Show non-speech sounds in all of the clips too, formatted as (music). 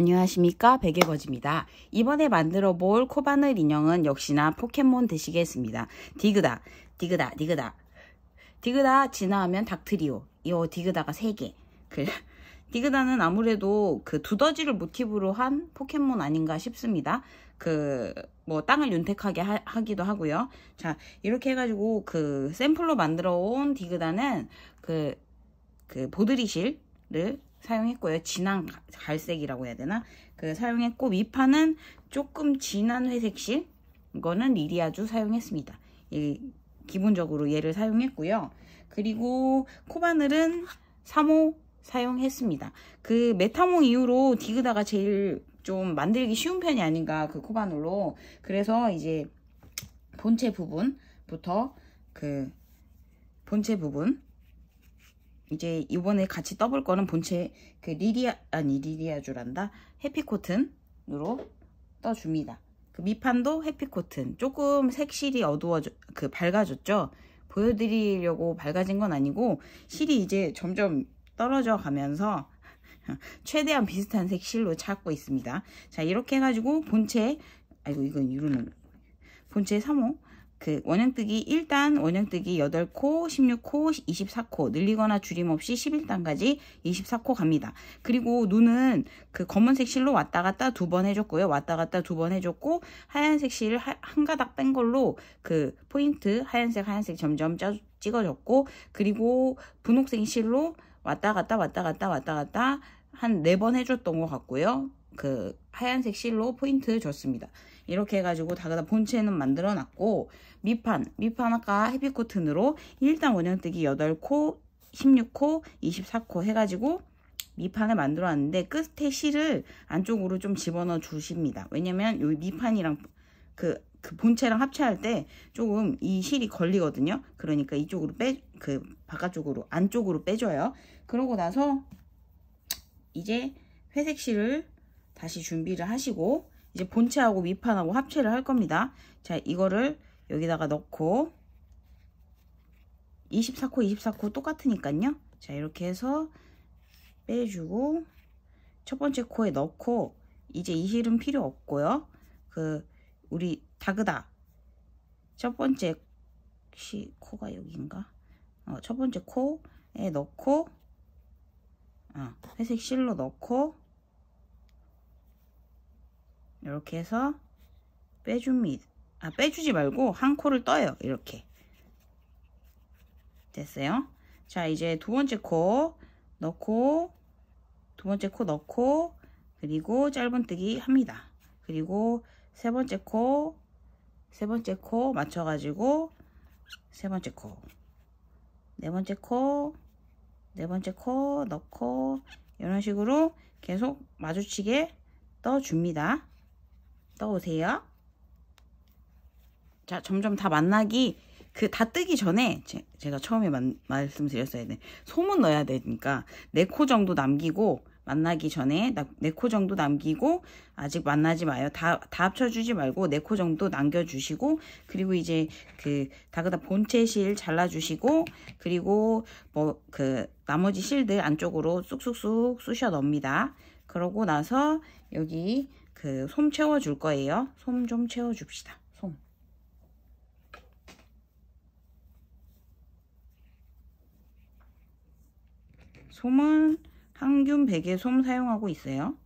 안녕하십니까 베개버즈입니다. 이번에 만들어 볼 코바늘 인형은 역시나 포켓몬 되시겠습니다. 디그다, 디그다, 디그다. 디그다 진화하면 닥트리오. 이 디그다가 3개. 그 (laughs) 디그다는 아무래도 그 두더지를 모티브로 한 포켓몬 아닌가 싶습니다. 그 뭐 땅을 윤택하게 하, 기도 하고요. 자 이렇게 해가지고 그 샘플로 만들어 온 디그다는 그, 그 보드리실을 사용했고요. 진한 갈색이라고 해야 되나? 그 사용했고 위판은 조금 진한 회색 실 이거는 리리아주 사용했습니다. 이, 기본적으로 얘를 사용했고요. 그리고 코바늘은 3호 사용했습니다. 그 메타몽 이후로 디그다가 제일 좀 만들기 쉬운 편이 아닌가 그 코바늘로 그래서 이제 본체 부분부터 그 본체 부분 이제 이번에 같이 떠볼 거는 본체 그 리디아 아니 리디아주란다 해피코튼으로 떠줍니다. 그 밑판도 해피코튼 조금 색실이 어두워져 그 밝아졌죠. 보여드리려고 밝아진 건 아니고 실이 이제 점점 떨어져 가면서 (laughs) 최대한 비슷한 색 실로 찾고 있습니다. 자 이렇게 해가지고 본체 아이고 이건 유르는 본체 3호 그 원형뜨기 1단 원형뜨기 8코, 16코, 24코 늘리거나 줄임없이 11단까지 24코 갑니다. 그리고 눈은 그 검은색 실로 왔다 갔다 두 번 해줬고요. 왔다 갔다 두 번 해줬고 하얀색 실 한 가닥 뺀 걸로 그 포인트 하얀색 하얀색 점점 짜, 찍어줬고 그리고 분홍색 실로 왔다 갔다 왔다 갔다 왔다 갔다 한 네 번 해줬던 것 같고요. 그 하얀색 실로 포인트 줬습니다. 이렇게 해가지고 다그다 본체는 만들어놨고 밑판, 밑판 아까 헤비 코튼으로 1단 원형뜨기 8코, 16코, 24코 해가지고 밑판을 만들어놨는데 끝에 실을 안쪽으로 좀 집어넣어 주십니다. 왜냐면 여기 밑판이랑 그, 그 본체랑 합체할 때 조금 이 실이 걸리거든요. 그러니까 이쪽으로 빼, 그 바깥쪽으로, 안쪽으로 빼줘요. 그러고 나서 이제 회색 실을 다시 준비를 하시고 이제 본체하고 윗판하고 합체를 할 겁니다. 자 이거를 여기다가 넣고 24코 24코 똑같으니까요. 자 이렇게 해서 빼주고 첫 번째 코에 넣고 이제 이힐은 필요 없고요. 그 우리 다그다 첫 번째 시 코가 여기인가? 어, 첫 번째 코에 넣고 어, 회색 실로 넣고 이렇게 해서 빼줍니다. 아, 빼주지 말고 한 코를 떠요. 이렇게. 됐어요. 자, 이제 두 번째 코 넣고 두 번째 코 넣고 그리고 짧은뜨기 합니다. 그리고 세 번째 코, 세 번째 코 맞춰가지고 세 번째 코, 네 번째 코, 네 번째 코 넣고 이런 식으로 계속 마주치게 떠줍니다. 떠오세요. 자, 점점 다 만나기, 그 다 뜨기 전에 제, 가 처음에 만, 말씀드렸어야 돼. 소문 넣어야 되니까 네 코 정도 남기고 만나기 전에 네 코 정도 남기고 아직 만나지 마요. 다, 다 합쳐주지 말고 네 코 정도 남겨주시고 그리고 이제 그 다그다 본체 실 잘라주시고 그리고 뭐 그 나머지 실들 안쪽으로 쑥쑥쑥 쑤셔 넣습니다. 그러고 나서 여기 그솜 채워줄 거예요. 솜 좀 채워줍시다. 솜. 솜은 항균 베개 솜 사용하고 있어요.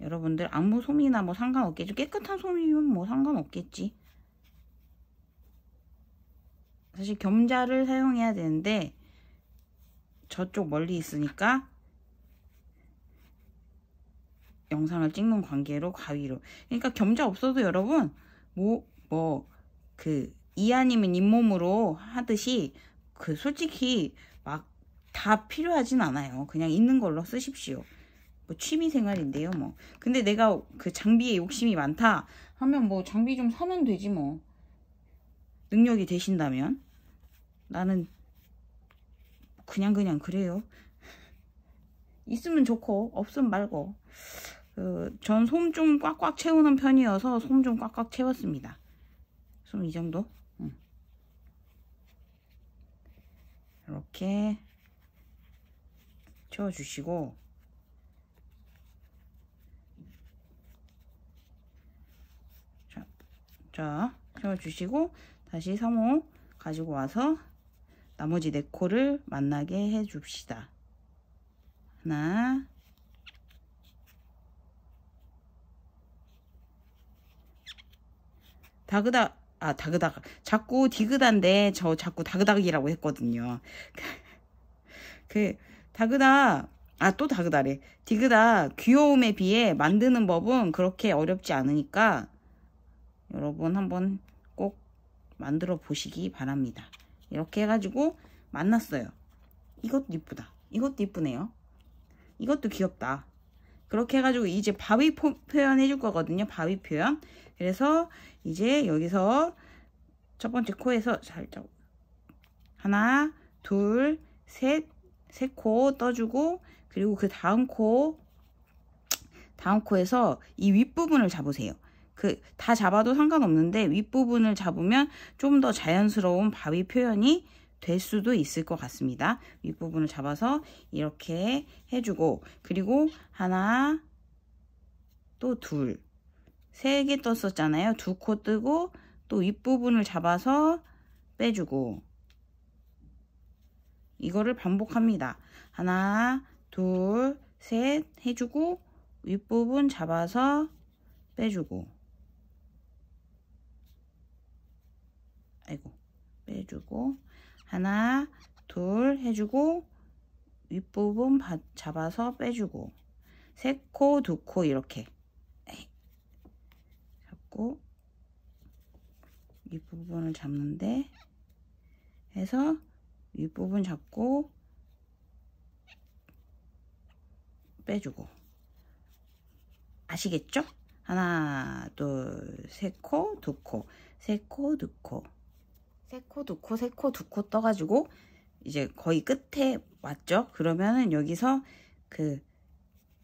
여러분들 안무 솜이나 뭐 상관없겠죠. 깨끗한 솜이면 뭐 상관없겠지. 사실 겸자를 사용해야 되는데 저쪽 멀리 있으니까 영상을 찍는 관계로 가위로 그러니까 겸자 없어도 여러분 뭐 뭐 그 이하님은 잇몸으로 하듯이 그 솔직히 막 다 필요하진 않아요 그냥 있는 걸로 쓰십시오 뭐 취미생활인데요 뭐 근데 내가 그 장비에 욕심이 많다 하면 뭐 장비 좀 사면 되지 뭐 능력이 되신다면 나는 그냥 그냥 그래요 (laughs) 있으면 좋고 없으면 말고 그 어, 전솜 좀 꽉꽉 채우는 편이어서 솜 좀 꽉꽉 채웠습니다. 솜이 정도? 이렇게 채워주시고 자, 자 채워주시고 다시 3호 가지고 와서 나머지 네코를 만나게 해줍시다. 하나 다그다아 다그닥 자꾸 디그다인데 저 자꾸 다그닥이라고 했거든요 (laughs) 그다그다아 또 다그다래 디그다 귀여움에 비해 만드는 법은 그렇게 어렵지 않으니까 여러분 한번 꼭 만들어 보시기 바랍니다 이렇게 해가지고 만났어요 이것도 이쁘다 이것도 이쁘네요 이것도 귀엽다 그렇게 해가지고 이제 바위 포, 표현 해줄 거거든요. 바위 표현. 그래서 이제 여기서 첫 번째 코에서 살짝 하나, 둘, 셋, 세 코 떠주고 그리고 그 다음 코 다음 코에서 이 윗부분을 잡으세요. 그 다 잡아도 상관없는데 윗부분을 잡으면 좀 더 자연스러운 바위 표현이 될 수도 있을 것 같습니다. 윗부분을 잡아서 이렇게 해주고 그리고 하나 또둘세 개 떴었잖아요. 두 코 뜨고 또 윗부분을 잡아서 빼주고 이거를 반복합니다. 하나 둘셋 해주고 윗부분 잡아서 빼주고 아이고 빼주고 하나, 둘 해주고 윗부분 잡아서 빼주고 세 코, 두 코 이렇게 잡고 윗부분을 잡는데 해서 윗부분 잡고 빼주고 아시겠죠? 하나, 둘, 세 코, 두 코, 세 코, 두 코. 세코두코세코두코 떠가지고 이제 거의 끝에 왔죠? 그러면은 여기서 그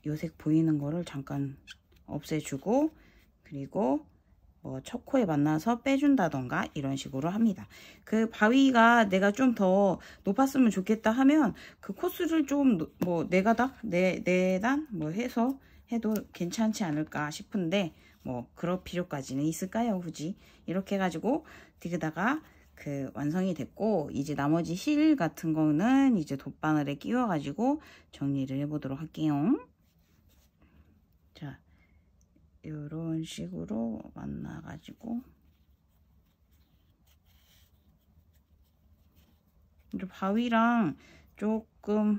요색 보이는 거를 잠깐 없애주고 그리고 뭐 첫코에 만나서 빼준다던가 이런 식으로 합니다. 그 바위가 내가 좀 더 높았으면 좋겠다 하면 그 코스를 좀뭐 네가닥, 내 네단 뭐 해서 해도 괜찮지 않을까 싶은데 뭐 그럴 필요까지는 있을까요 굳이 이렇게 해가지고 디그다가 그 완성이 됐고 이제 나머지 실 같은 거는 이제 돗바늘에 끼워 가지고 정리를 해보도록 할게요 자이런 식으로 만나 가지고 이제 바위랑 조금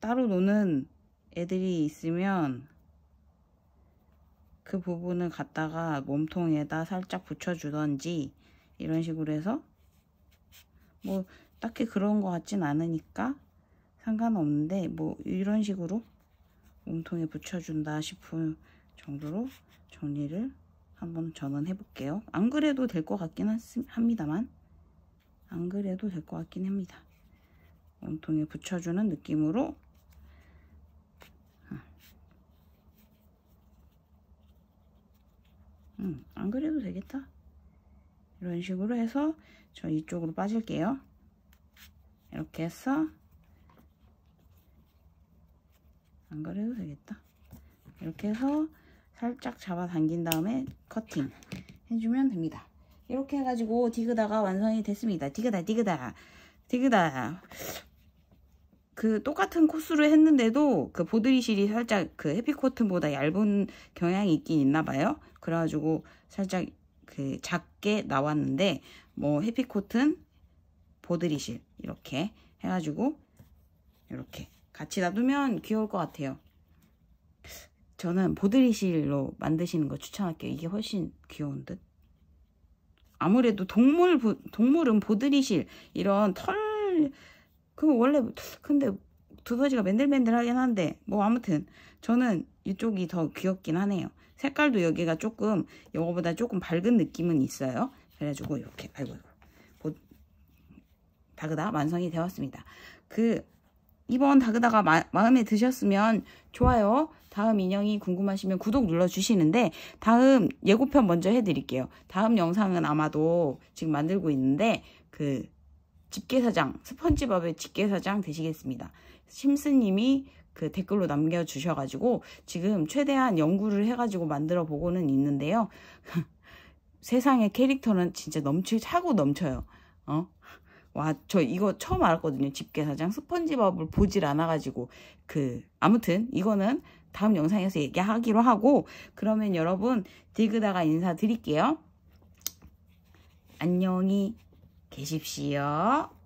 따로 노는 애들이 있으면 그 부분을 갖다가 몸통에다 살짝 붙여주던지 이런 식으로 해서 뭐 딱히 그런 것 같진 않으니까 상관없는데 뭐 이런 식으로 몸통에 붙여준다 싶은 정도로 정리를 한번 저는 해볼게요. 안 그래도 될 것 같긴 합니다만 안 그래도 될 것 같긴 합니다. 몸통에 붙여주는 느낌으로 아. 음, 안 그래도 되겠다. 이런 식으로 해서 저 이쪽으로 빠질게요. 이렇게 해서 안 그래도 되겠다. 이렇게 해서 살짝 잡아당긴 다음에 커팅 해주면 됩니다. 이렇게 해가지고 디그다가 완성이 됐습니다. 디그다 디그다 디그다 그 똑같은 코스를 했는데도 그 보드리실이 살짝 그 해피코튼보다 얇은 경향이 있긴 있나 봐요. 그래가지고 살짝 그 작게 나왔는데 뭐 해피코튼, 보드리실 이렇게 해가지고 이렇게 같이 놔두면 귀여울 것 같아요. 저는 보드리실로 만드시는 거 추천할게요. 이게 훨씬 귀여운 듯. 아무래도 동물 동물은 보드리실 이런 털 그 원래 근데 두더지가 맨들맨들하긴 한데 뭐 아무튼 저는 이쪽이 더 귀엽긴 하네요. 색깔도 여기가 조금 이거보다 조금 밝은 느낌은 있어요. 그래가지고 이렇게 아이고 보, 다그다 완성이 되었습니다. 그 이번 다그다가 마, 음에 드셨으면 좋아요. 다음 인형이 궁금하시면 구독 눌러주시는데 다음 예고편 먼저 해드릴게요. 다음 영상은 아마도 지금 만들고 있는데 그 집게사장 스펀지밥의 집게사장 되시겠습니다. 심스님이 그 댓글로 남겨주셔가지고 지금 최대한 연구를 해가지고 만들어 보고는 있는데요. (laughs) 세상에 캐릭터는 진짜 넘칠 차고 넘쳐요. 어? 와, 저 이거 처음 알았거든요. 집게사장 스펀지밥을 보질 않아가지고 그 아무튼 이거는 다음 영상에서 얘기하기로 하고 그러면 여러분 디그다가 인사드릴게요. 안녕히 계십시오.